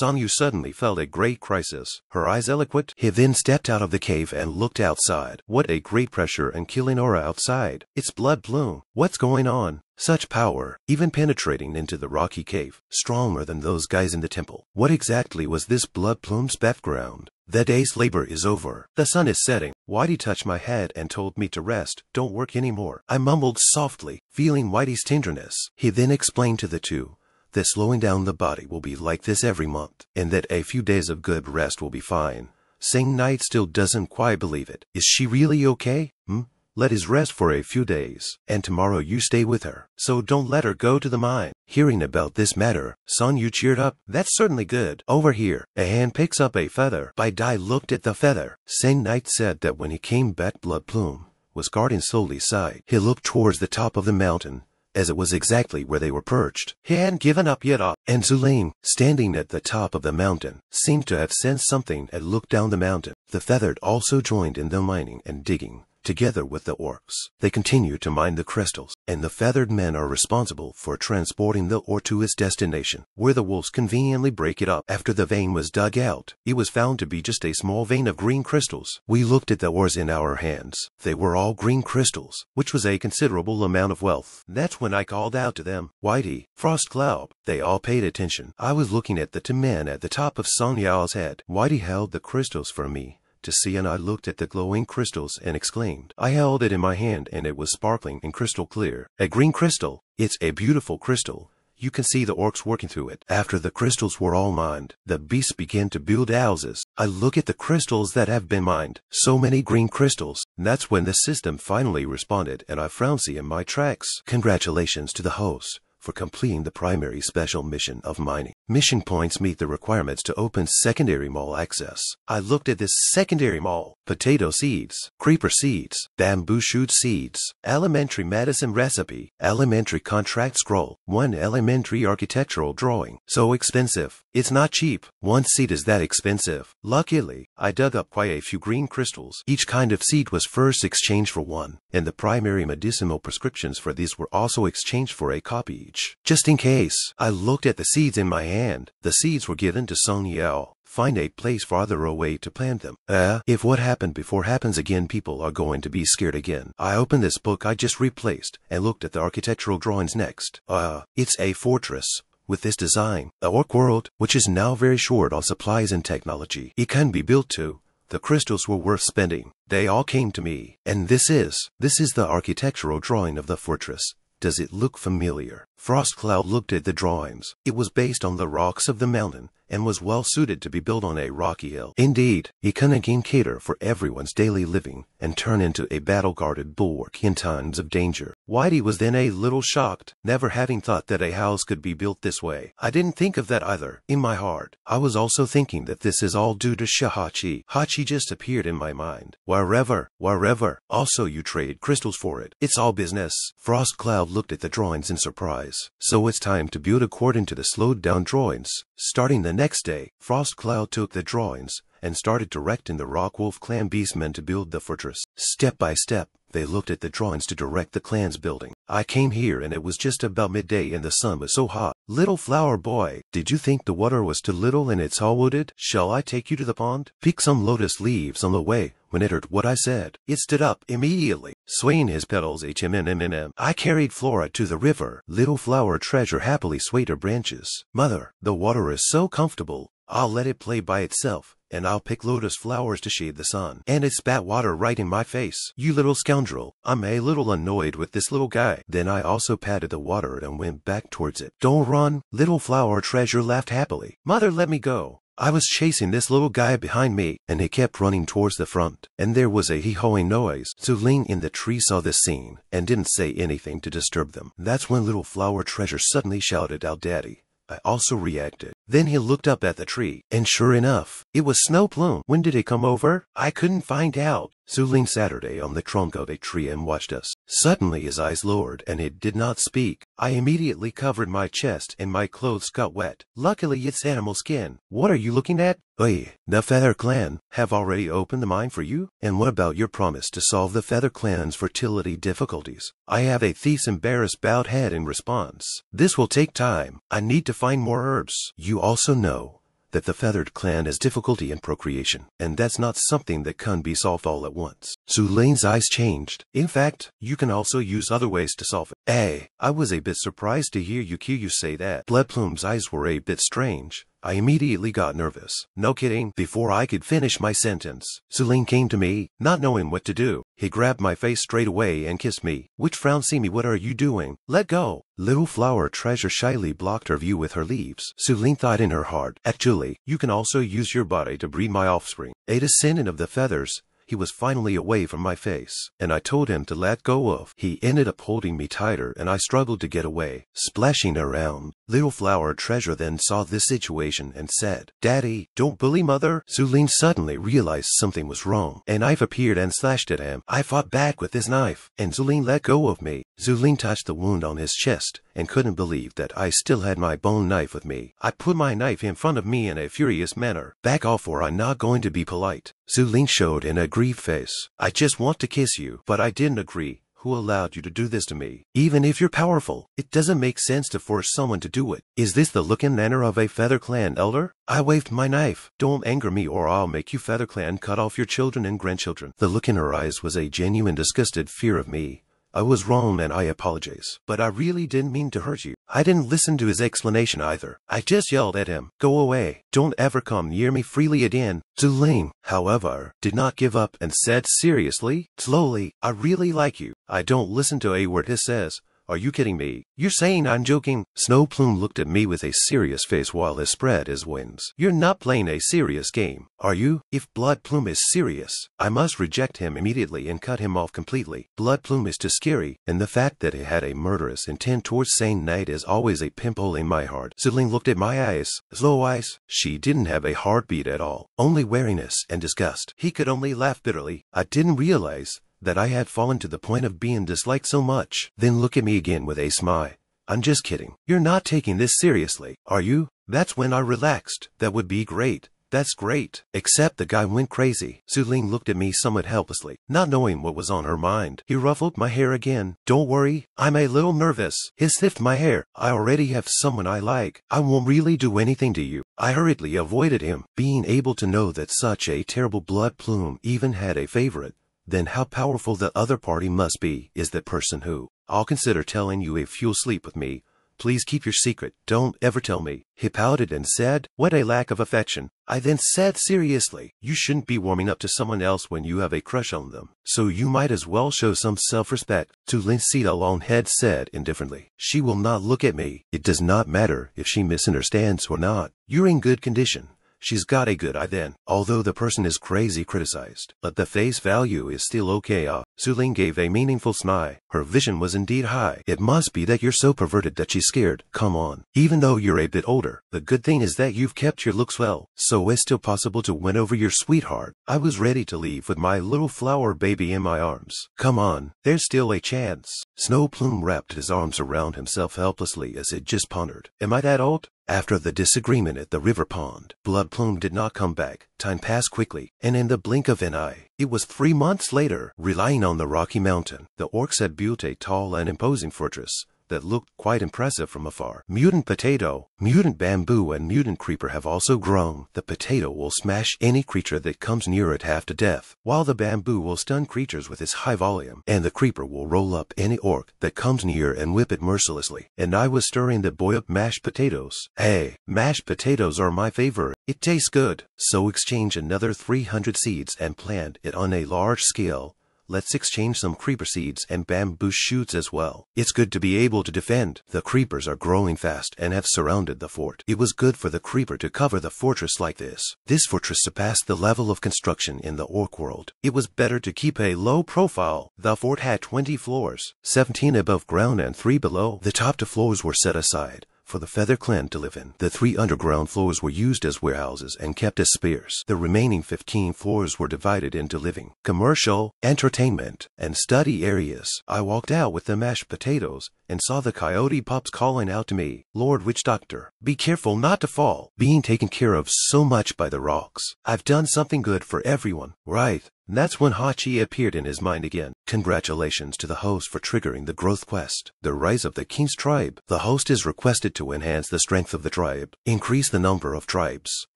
Sanyu suddenly felt a great crisis, her eyes eloquent. He then stepped out of the cave and looked outside. What a great pressure and killing aura outside. It's blood bloom. What's going on? Such power, even penetrating into the rocky cave, stronger than those guys in the temple. What exactly was this blood plume's background? The day's labor is over. The sun is setting. Whitey touched my head and told me to rest, don't work anymore. I mumbled softly, feeling Whitey's tenderness. He then explained to the two that slowing down the body will be like this every month, and that a few days of good rest will be fine. Sing Knight still doesn't quite believe it. Is she really okay? Hmm? Let us rest for a few days, and tomorrow you stay with her, so don't let her go to the mine. Hearing about this matter, Sun Yu cheered up. That's certainly good. Over here, a hand picks up a feather. Bai Dai looked at the feather. Sing Knight said that when he came back Blood Plume was guarding Soli's side. He looked towards the top of the mountain as it was exactly where they were perched. He hadn't given up yet, up. Uh, and Zulaim, standing at the top of the mountain, seemed to have sensed something and looked down the mountain. The feathered also joined in the mining and digging. Together with the orcs, they continue to mine the crystals, and the feathered men are responsible for transporting the ore to its destination, where the wolves conveniently break it up. After the vein was dug out, it was found to be just a small vein of green crystals. We looked at the ores in our hands. They were all green crystals, which was a considerable amount of wealth. That's when I called out to them, Whitey, Frost Cloud. They all paid attention. I was looking at the two men at the top of Sun Yao's head. Whitey held the crystals for me to see and I looked at the glowing crystals and exclaimed. I held it in my hand and it was sparkling and crystal clear. A green crystal. It's a beautiful crystal. You can see the orcs working through it. After the crystals were all mined, the beasts began to build houses. I look at the crystals that have been mined. So many green crystals. that's when the system finally responded and I frowned in my tracks. Congratulations to the host for completing the primary special mission of mining. Mission points meet the requirements to open secondary mall access. I looked at this secondary mall. Potato seeds, creeper seeds, bamboo shoot seeds, elementary medicine recipe, elementary contract scroll, one elementary architectural drawing. So expensive. It's not cheap. One seed is that expensive. Luckily, I dug up quite a few green crystals. Each kind of seed was first exchanged for one, and the primary medicinal prescriptions for these were also exchanged for a copy each. Just in case, I looked at the seeds in my hand. The seeds were given to Song Yao find a place farther away to plant them. Uh, If what happened before happens again, people are going to be scared again. I opened this book I just replaced and looked at the architectural drawings next. Ah, uh, it's a fortress with this design. The orc world, which is now very short on supplies and technology, it can be built to. The crystals were worth spending. They all came to me. And this is, this is the architectural drawing of the fortress. Does it look familiar? Frostcloud looked at the drawings. It was based on the rocks of the mountain and was well suited to be built on a rocky hill. Indeed, it can again cater for everyone's daily living and turn into a battle-guarded bulwark in times of danger. Whitey was then a little shocked, never having thought that a house could be built this way. I didn't think of that either, in my heart. I was also thinking that this is all due to Shahachi. Hachi just appeared in my mind. Wherever, wherever. Also you trade crystals for it. It's all business. Frost Cloud looked at the drawings in surprise. So it's time to build according to the slowed down drawings. Starting the next day, Frost Cloud took the drawings, and started directing the Rockwolf clan beastmen to build the fortress. Step by step, they looked at the drawings to direct the clan's building. I came here and it was just about midday and the sun was so hot. Little flower boy, did you think the water was too little and it's all wooded? Shall I take you to the pond? Pick some lotus leaves on the way. When it heard what I said, it stood up immediately, swaying his petals Hmnmnm. I carried Flora to the river. Little flower treasure happily swayed her branches. Mother, the water is so comfortable. I'll let it play by itself, and I'll pick lotus flowers to shade the sun. And it spat water right in my face. You little scoundrel. I'm a little annoyed with this little guy. Then I also patted the water and went back towards it. Don't run. Little flower treasure laughed happily. Mother let me go. I was chasing this little guy behind me, and he kept running towards the front, and there was a hee-hawing noise. Ling in the tree saw this scene, and didn't say anything to disturb them. That's when little flower treasure suddenly shouted out, Daddy, I also reacted. Then he looked up at the tree, and sure enough, it was Snowplume. When did it come over? I couldn't find out. Suling Saturday on the trunk of a tree and watched us. Suddenly his eyes lowered and it did not speak. I immediately covered my chest and my clothes got wet. Luckily it's animal skin. What are you looking at? Oi, the Feather Clan have already opened the mine for you? And what about your promise to solve the Feather Clan's fertility difficulties? I have a thief's embarrassed bowed head in response. This will take time. I need to find more herbs. You also know that the feathered clan has difficulty in procreation, and that's not something that can be solved all at once. So Lane's eyes changed. In fact, you can also use other ways to solve it. Hey, I was a bit surprised to hear Yukiyu say that. Bloodplume's eyes were a bit strange. I immediately got nervous. No kidding. Before I could finish my sentence, Celine came to me, not knowing what to do. He grabbed my face straight away and kissed me. Which frown see me what are you doing? Let go. Little flower treasure shyly blocked her view with her leaves. Celine thought in her heart, actually, you can also use your body to breed my offspring. A descendant of the feathers, he was finally away from my face, and I told him to let go of. He ended up holding me tighter and I struggled to get away, splashing around. Little Flower Treasure then saw this situation and said, Daddy, don't bully mother. Zulin suddenly realized something was wrong. A knife appeared and slashed at him. I fought back with this knife, and Zulin let go of me. Zulin touched the wound on his chest and couldn't believe that I still had my bone knife with me. I put my knife in front of me in a furious manner. Back off or I'm not going to be polite. Zulin showed an aggrieved face. I just want to kiss you, but I didn't agree who allowed you to do this to me? Even if you're powerful, it doesn't make sense to force someone to do it. Is this the look and manner of a Feather Clan elder? I waved my knife. Don't anger me or I'll make you Feather Clan cut off your children and grandchildren. The look in her eyes was a genuine disgusted fear of me. I was wrong and I apologize, but I really didn't mean to hurt you. I didn't listen to his explanation either. I just yelled at him, go away, don't ever come near me freely again. Delane, however, did not give up and said seriously, slowly, I really like you. I don't listen to a word he says. Are you kidding me? You're saying I'm joking? Snowplume looked at me with a serious face while he spread his wings. You're not playing a serious game, are you? If Bloodplume is serious, I must reject him immediately and cut him off completely. Bloodplume is too scary, and the fact that he had a murderous intent towards Saint Knight is always a pimple in my heart. Sidling looked at my eyes, slow eyes. She didn't have a heartbeat at all, only weariness and disgust. He could only laugh bitterly. I didn't realize that I had fallen to the point of being disliked so much. Then look at me again with a smile. I'm just kidding. You're not taking this seriously, are you? That's when I relaxed. That would be great. That's great. Except the guy went crazy. Su Ling looked at me somewhat helplessly, not knowing what was on her mind. He ruffled my hair again. Don't worry, I'm a little nervous. He sniffed my hair. I already have someone I like. I won't really do anything to you. I hurriedly avoided him. Being able to know that such a terrible blood plume even had a favorite then how powerful the other party must be is that person who, I'll consider telling you if you'll sleep with me. Please keep your secret, don't ever tell me. He pouted and said, What a lack of affection. I then said seriously, You shouldn't be warming up to someone else when you have a crush on them. So you might as well show some self-respect. To Lincita Longhead said indifferently, She will not look at me. It does not matter if she misunderstands or not. You're in good condition. She's got a good eye then, although the person is crazy criticized. But the face value is still okay ah. Su Ling gave a meaningful smile. Her vision was indeed high. It must be that you're so perverted that she's scared. Come on. Even though you're a bit older, the good thing is that you've kept your looks well. So it's still possible to win over your sweetheart. I was ready to leave with my little flower baby in my arms. Come on. There's still a chance. Snowplume wrapped his arms around himself helplessly as it just pondered. Am I that old? After the disagreement at the river pond, Blood Plume did not come back. Time passed quickly, and in the blink of an eye, it was three months later. Relying on the Rocky Mountain, the orcs had built a tall and imposing fortress, that looked quite impressive from afar. Mutant potato, mutant bamboo, and mutant creeper have also grown. The potato will smash any creature that comes near it half to death, while the bamboo will stun creatures with its high volume, and the creeper will roll up any orc that comes near and whip it mercilessly. And I was stirring the boy up mashed potatoes. Hey, mashed potatoes are my favorite. It tastes good. So exchange another 300 seeds and plant it on a large scale let's exchange some creeper seeds and bamboo shoots as well. It's good to be able to defend. The creepers are growing fast and have surrounded the fort. It was good for the creeper to cover the fortress like this. This fortress surpassed the level of construction in the orc world. It was better to keep a low profile. The fort had 20 floors, 17 above ground and 3 below. The top two floors were set aside for the Feather clan to live in. The three underground floors were used as warehouses and kept as spares. The remaining 15 floors were divided into living, commercial, entertainment, and study areas. I walked out with the mashed potatoes and saw the coyote pups calling out to me, Lord Witch Doctor, be careful not to fall, being taken care of so much by the rocks. I've done something good for everyone. Right, that's when Hachi appeared in his mind again. Congratulations to the host for triggering the growth quest. The rise of the king's tribe. The host is requested to enhance the strength of the tribe, increase the number of tribes,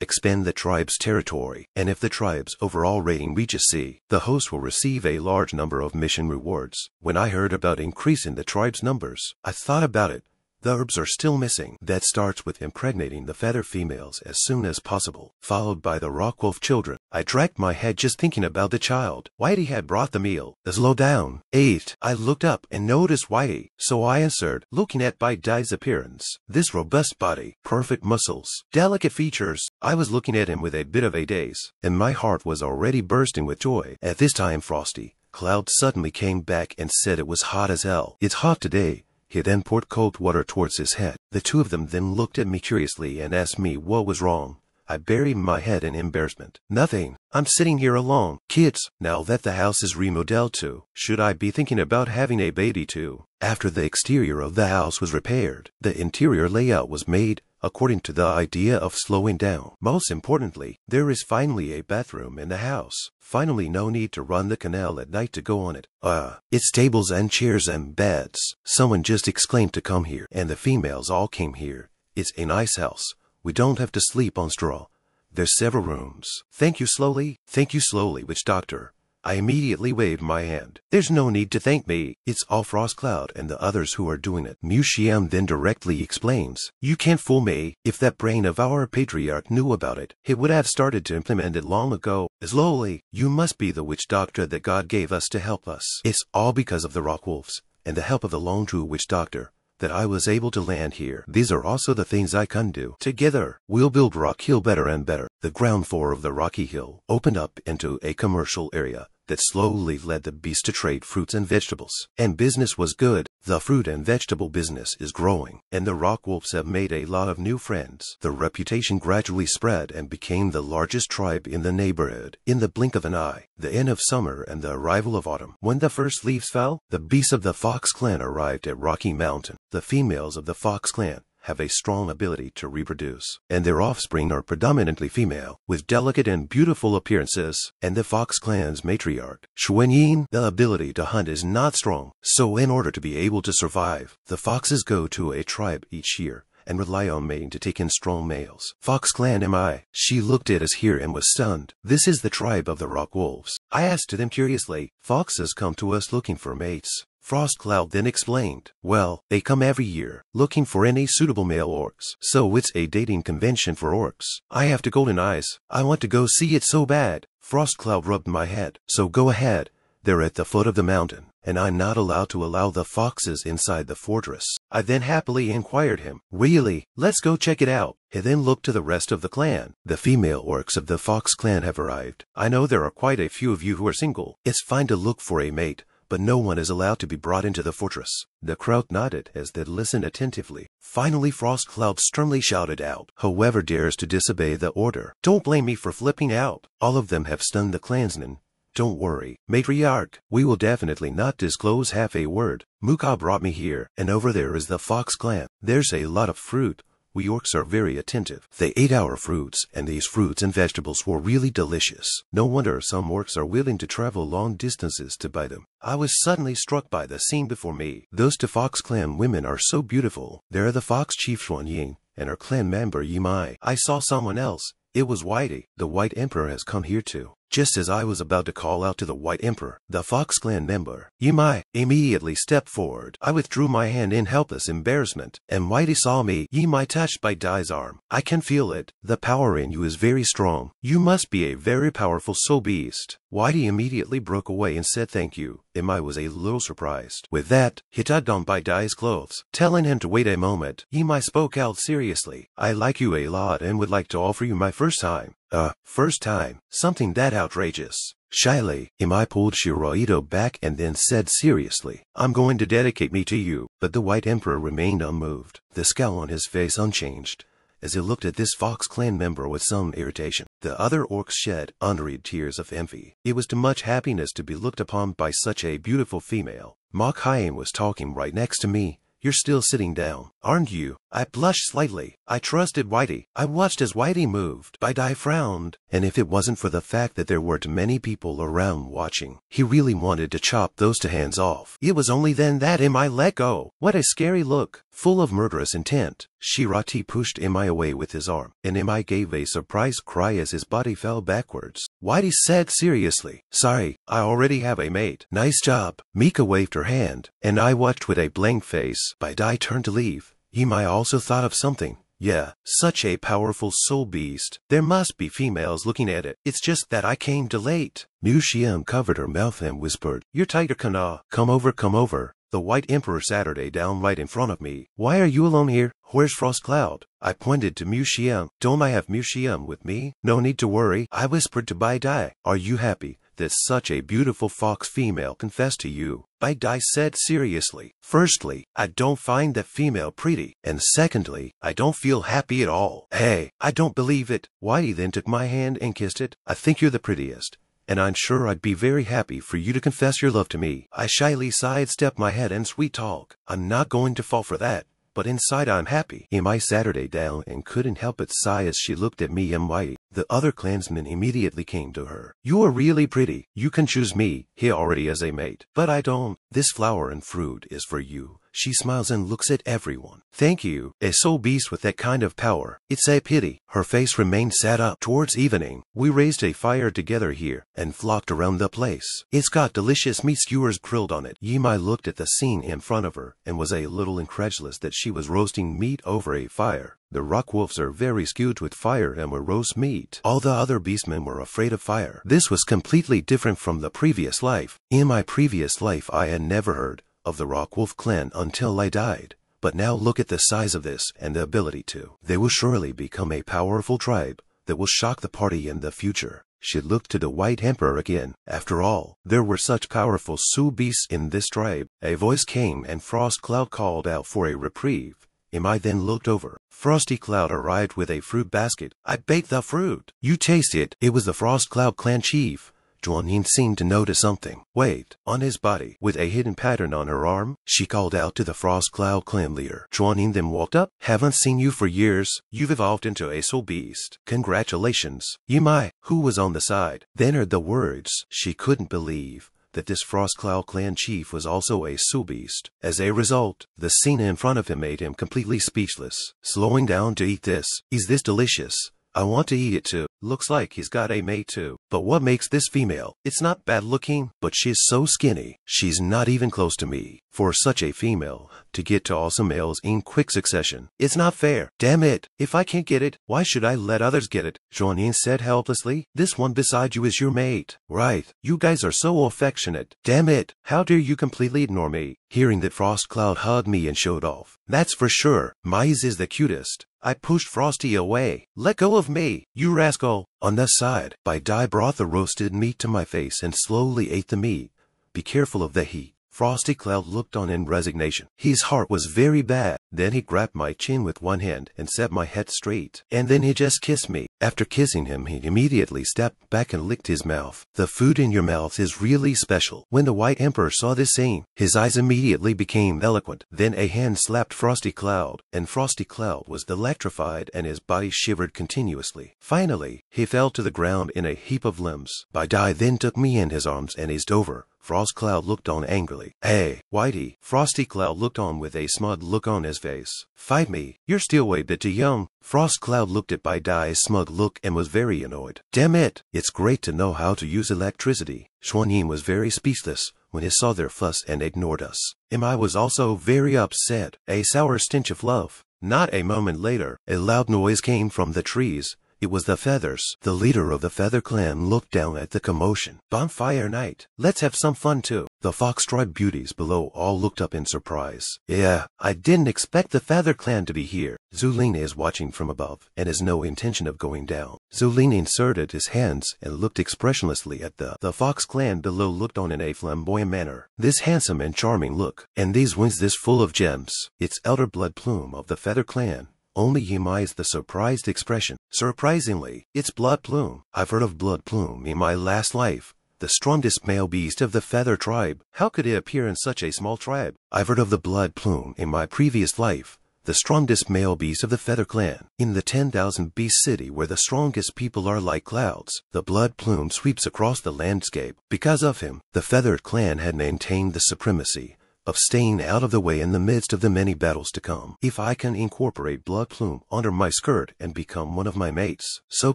expand the tribe's territory, and if the tribe's overall rating reaches C, the host will receive a large number of mission rewards. When I heard about increasing the tribe's numbers, I thought about it Verbs are still missing. That starts with impregnating the feather females as soon as possible, followed by the rock wolf children. I dragged my head just thinking about the child. Whitey had brought the meal. Slow down. Eight. I looked up and noticed Whitey, so I answered, looking at Bai Dai's appearance. This robust body, perfect muscles, delicate features. I was looking at him with a bit of a daze, and my heart was already bursting with joy. At this time, Frosty, Cloud suddenly came back and said it was hot as hell. It's hot today he then poured cold water towards his head. The two of them then looked at me curiously and asked me what was wrong. I buried my head in embarrassment. Nothing. I'm sitting here alone. Kids, now that the house is remodeled too, should I be thinking about having a baby too? After the exterior of the house was repaired, the interior layout was made, according to the idea of slowing down. Most importantly, there is finally a bathroom in the house. Finally, no need to run the canal at night to go on it. Ah, uh, it's tables and chairs and beds. Someone just exclaimed to come here, and the females all came here. It's a nice house. We don't have to sleep on straw. There's several rooms. Thank you slowly. Thank you slowly, witch doctor. I immediately waved my hand. There's no need to thank me. It's all Frost Cloud and the others who are doing it. Mushiam then directly explains. You can't fool me. If that brain of our patriarch knew about it, he would have started to implement it long ago. As Loli, you must be the witch doctor that God gave us to help us. It's all because of the rock wolves and the help of the lone true witch doctor that I was able to land here. These are also the things I can do. Together, we'll build Rock Hill better and better. The ground floor of the Rocky Hill opened up into a commercial area that slowly led the beast to trade fruits and vegetables. And business was good. The fruit and vegetable business is growing, and the Rock Wolves have made a lot of new friends. The reputation gradually spread and became the largest tribe in the neighborhood. In the blink of an eye, the end of summer and the arrival of autumn. When the first leaves fell, the beasts of the Fox clan arrived at Rocky Mountain. The females of the Fox clan have a strong ability to reproduce, and their offspring are predominantly female, with delicate and beautiful appearances, and the Fox clan's matriarch, Xuanyin. The ability to hunt is not strong, so in order to be able to survive, the foxes go to a tribe each year and rely on mating to take in strong males. Fox Clan am I. She looked at us here and was stunned. This is the tribe of the Rock Wolves. I asked them curiously, Foxes come to us looking for mates. Frostcloud then explained, Well, they come every year, looking for any suitable male orcs, so it's a dating convention for orcs. I have to Golden Eyes. I want to go see it so bad. Frostcloud rubbed my head, so go ahead. They're at the foot of the mountain, and I'm not allowed to allow the foxes inside the fortress. I then happily inquired him, Really? Let's go check it out. He then looked to the rest of the clan. The female orcs of the Fox clan have arrived. I know there are quite a few of you who are single. It's fine to look for a mate, but no one is allowed to be brought into the fortress. The crowd nodded as they listened attentively. Finally, Frost Cloud sternly shouted out, Whoever dares to disobey the order, don't blame me for flipping out. All of them have stunned the clansmen. Don't worry, matriarch. We will definitely not disclose half a word. Muka brought me here, and over there is the Fox clan. There's a lot of fruit. We Yorks are very attentive. They ate our fruits, and these fruits and vegetables were really delicious. No wonder some Orcs are willing to travel long distances to buy them. I was suddenly struck by the scene before me. Those to Fox Clan women are so beautiful. There are the Fox Chief Xuan Ying and her clan member Yimai. I saw someone else. It was Whitey. The White Emperor has come here too. Just as I was about to call out to the White Emperor, the Fox Clan member, Yimai, immediately stepped forward. I withdrew my hand in helpless embarrassment, and Whitey saw me, Yimai touched by Dai's arm. I can feel it. The power in you is very strong. You must be a very powerful soul beast. Whitey immediately broke away and said thank you. Imai was a little surprised. With that, Hitadambai by Dai's clothes. Telling him to wait a moment, Imai spoke out seriously. I like you a lot and would like to offer you my first time. Uh, first time. Something that outrageous. Shyly, Imai pulled Shiroito back and then said seriously, I'm going to dedicate me to you. But the White Emperor remained unmoved, the scowl on his face unchanged as he looked at this Fox clan member with some irritation. The other orcs shed unread tears of envy. It was too much happiness to be looked upon by such a beautiful female. Mock Hyam was talking right next to me. You're still sitting down aren't you? I blushed slightly. I trusted Whitey. I watched as Whitey moved, but I frowned. And if it wasn't for the fact that there weren't many people around watching, he really wanted to chop those two hands off. It was only then that Im let go. What a scary look, full of murderous intent. Shirati pushed Imai away with his arm, and Imai gave a surprised cry as his body fell backwards. Whitey said seriously, Sorry, I already have a mate. Nice job. Mika waved her hand, and I watched with a blank face. But I turned to leave. Yimai also thought of something. Yeah, such a powerful soul beast. There must be females looking at it. It's just that I came too late. Xian covered her mouth and whispered, You're Tiger Kana. Come over, come over. The White Emperor Saturday down right in front of me. Why are you alone here? Where's Frost Cloud? I pointed to Xian. Don't I have Xian with me? No need to worry, I whispered to Bai Dai. Are you happy? This such a beautiful fox female confessed to you. I die said seriously, firstly, I don't find that female pretty, and secondly, I don't feel happy at all. Hey, I don't believe it. Whitey then took my hand and kissed it. I think you're the prettiest, and I'm sure I'd be very happy for you to confess your love to me. I shyly sidestepped my head and sweet talk. I'm not going to fall for that but inside I'm happy. In my Saturday down and couldn't help but sigh as she looked at me and Whitey. The other clansmen immediately came to her. You are really pretty. You can choose me, He already has a mate. But I don't. This flower and fruit is for you. She smiles and looks at everyone. Thank you, a soul beast with that kind of power. It's a pity. Her face remained set up. Towards evening, we raised a fire together here and flocked around the place. It's got delicious meat skewers grilled on it. Yimai looked at the scene in front of her and was a little incredulous that she was roasting meat over a fire. The rock wolves are very skewed with fire and were roast meat. All the other beastmen were afraid of fire. This was completely different from the previous life. In my previous life, I had never heard of the rock wolf clan until I died. But now look at the size of this and the ability to. They will surely become a powerful tribe that will shock the party in the future. She looked to the white emperor again. After all, there were such powerful Sioux beasts in this tribe. A voice came and Frost Cloud called out for a reprieve. Imai then looked over. Frosty Cloud arrived with a fruit basket. I baked the fruit. You taste it. It was the Frost Cloud clan chief. Juanin seemed to notice something. Wait, on his body, with a hidden pattern on her arm, she called out to the Frost Cloud clan leader. Juanin then walked up. Haven't seen you for years. You've evolved into a soul beast. Congratulations. Yimai, who was on the side, then heard the words she couldn't believe that this Frostclaw clan chief was also a Beast. As a result, the scene in front of him made him completely speechless. Slowing down to eat this, is this delicious? I want to eat it too. Looks like he's got a mate too. But what makes this female? It's not bad looking, but she's so skinny. She's not even close to me. For such a female to get to awesome males in quick succession. It's not fair. Damn it. If I can't get it, why should I let others get it? Joanine said helplessly. This one beside you is your mate. Right. You guys are so affectionate. Damn it. How dare you completely ignore me? Hearing that Frost Cloud hugged me and showed off. That's for sure. Mize is the cutest. I pushed Frosty away. Let go of me, you rascal. On that side, by Di brought the roasted meat to my face and slowly ate the meat. Be careful of the heat. Frosty Cloud looked on in resignation. His heart was very bad. Then he grabbed my chin with one hand and set my head straight. And then he just kissed me. After kissing him, he immediately stepped back and licked his mouth. The food in your mouth is really special. When the White Emperor saw this scene, his eyes immediately became eloquent. Then a hand slapped Frosty Cloud, and Frosty Cloud was electrified and his body shivered continuously. Finally, he fell to the ground in a heap of limbs. Bai Dai then took me in his arms and eased over. Frost Cloud looked on angrily. Hey, Whitey. Frosty Cloud looked on with a smug look on his face. Fight me. You're still way bit too young. Frost Cloud looked at Bai Dai's smug look and was very annoyed. Damn it. It's great to know how to use electricity. Xuan Yin was very speechless when he saw their fuss and ignored us. Mi was also very upset. A sour stench of love. Not a moment later, a loud noise came from the trees, it was the Feathers. The leader of the Feather Clan looked down at the commotion. Bonfire night. Let's have some fun too. The fox Tribe beauties below all looked up in surprise. Yeah, I didn't expect the Feather Clan to be here. Zulina is watching from above and has no intention of going down. Zulina inserted his hands and looked expressionlessly at the. The Fox Clan below looked on in a flamboyant manner. This handsome and charming look, and these wings this full of gems. Its elder blood plume of the Feather Clan only Imai is the surprised expression. Surprisingly, it's Blood Plume. I've heard of Blood Plume in my last life, the strongest male beast of the feather tribe. How could it appear in such a small tribe? I've heard of the Blood Plume in my previous life, the strongest male beast of the Feather Clan. In the 10,000 beast city where the strongest people are like clouds, the blood plume sweeps across the landscape. Because of him, the Feathered Clan had maintained the supremacy of staying out of the way in the midst of the many battles to come. If I can incorporate Blood Plume under my skirt and become one of my mates, so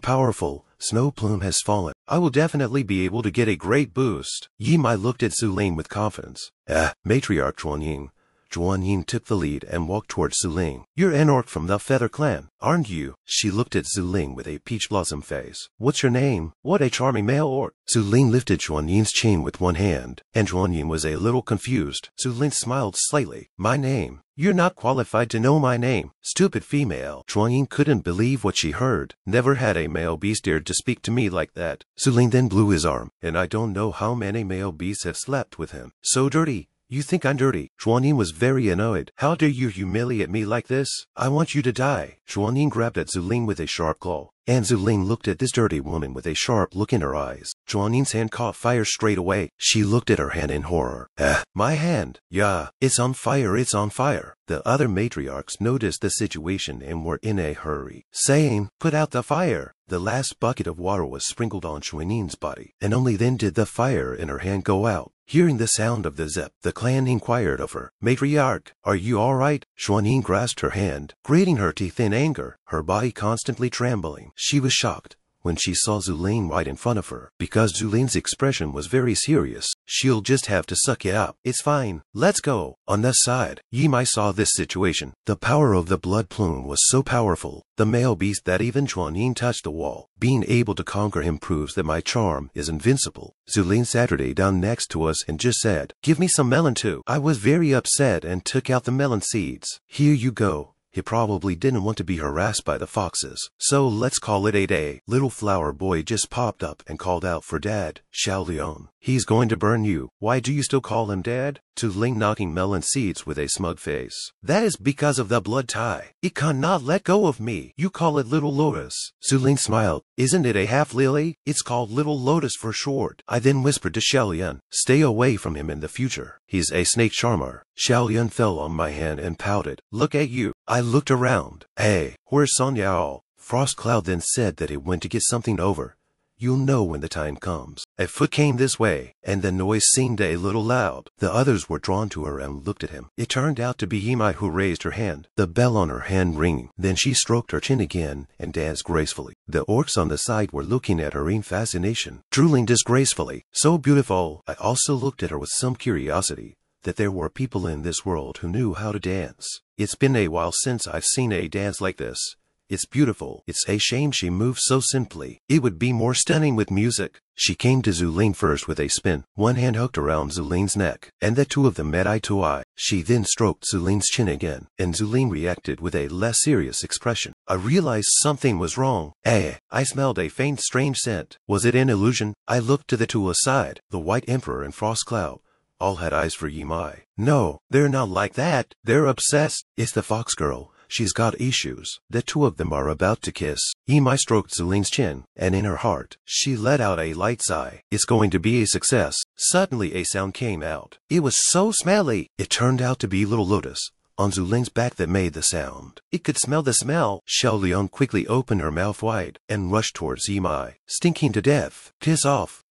powerful, Snow Plume has fallen. I will definitely be able to get a great boost. Yimai looked at Zulane with confidence. Eh, Matriarch Ying. Juan Yin took the lead and walked towards Zuling. You're an orc from the Feather Clan, aren't you? She looked at Zuling with a peach blossom face. What's your name? What a charming male orc. Zuling lifted Juan Yin's chain with one hand, and Juan Yin was a little confused. Zuling smiled slightly. My name. You're not qualified to know my name. Stupid female. Ying couldn't believe what she heard. Never had a male beast dared to speak to me like that. Zuling then blew his arm, and I don't know how many male beasts have slept with him. So dirty, you think I'm dirty? Xuanin was very annoyed. How dare you humiliate me like this? I want you to die. Xuanin grabbed at Zuling with a sharp claw. And Zuling looked at this dirty woman with a sharp look in her eyes. Xuanin's hand caught fire straight away. She looked at her hand in horror. Eh, my hand. Yeah, it's on fire, it's on fire. The other matriarchs noticed the situation and were in a hurry, saying, put out the fire. The last bucket of water was sprinkled on Xuanin's body, and only then did the fire in her hand go out. Hearing the sound of the zip, the clan inquired of her, Matriarch, are you all right? Xuanning grasped her hand, gritting her teeth in anger, her body constantly trembling. She was shocked when she saw Zulane right in front of her. Because Zulane's expression was very serious, she'll just have to suck it up. It's fine. Let's go. On this side, Yimai saw this situation. The power of the blood plume was so powerful, the male beast that even Chuanin touched the wall. Being able to conquer him proves that my charm is invincible. Zulane Saturday down next to us and just said, Give me some melon too. I was very upset and took out the melon seeds. Here you go. He probably didn't want to be harassed by the foxes. So let's call it a day. Little flower boy just popped up and called out for dad, Xiao Leon. He's going to burn you. Why do you still call him dad? To Ling knocking melon seeds with a smug face. That is because of the blood tie. It cannot let go of me. You call it Little Lotus. Su Ling smiled. Isn't it a half lily? It's called Little Lotus for short. I then whispered to Xiao Lian, stay away from him in the future. He's a snake charmer. Xiao Yun fell on my hand and pouted. Look at you. I looked around. Hey, where's Sun Yao? Frost Cloud then said that it went to get something over. You'll know when the time comes. A foot came this way, and the noise seemed a little loud. The others were drawn to her and looked at him. It turned out to be Yimai who raised her hand, the bell on her hand ringing. Then she stroked her chin again and danced gracefully. The orcs on the side were looking at her in fascination, drooling disgracefully. So beautiful, I also looked at her with some curiosity that there were people in this world who knew how to dance. It's been a while since I've seen a dance like this. It's beautiful. It's a shame she moves so simply. It would be more stunning with music. She came to Zuline first with a spin. One hand hooked around Zuline's neck, and the two of them met eye to eye. She then stroked Zuline's chin again, and Zuline reacted with a less serious expression. I realized something was wrong. Eh, I smelled a faint strange scent. Was it an illusion? I looked to the two aside, the White Emperor and Frost Cloud all had eyes for Yimai. No, they're not like that. They're obsessed. It's the fox girl. She's got issues. The two of them are about to kiss. Yimai stroked Zuling's chin, and in her heart, she let out a light sigh. It's going to be a success. Suddenly a sound came out. It was so smelly. It turned out to be Little Lotus, on Zuling's back that made the sound. It could smell the smell. Xiao Liang quickly opened her mouth wide and rushed towards Yimai, stinking to death. Piss off,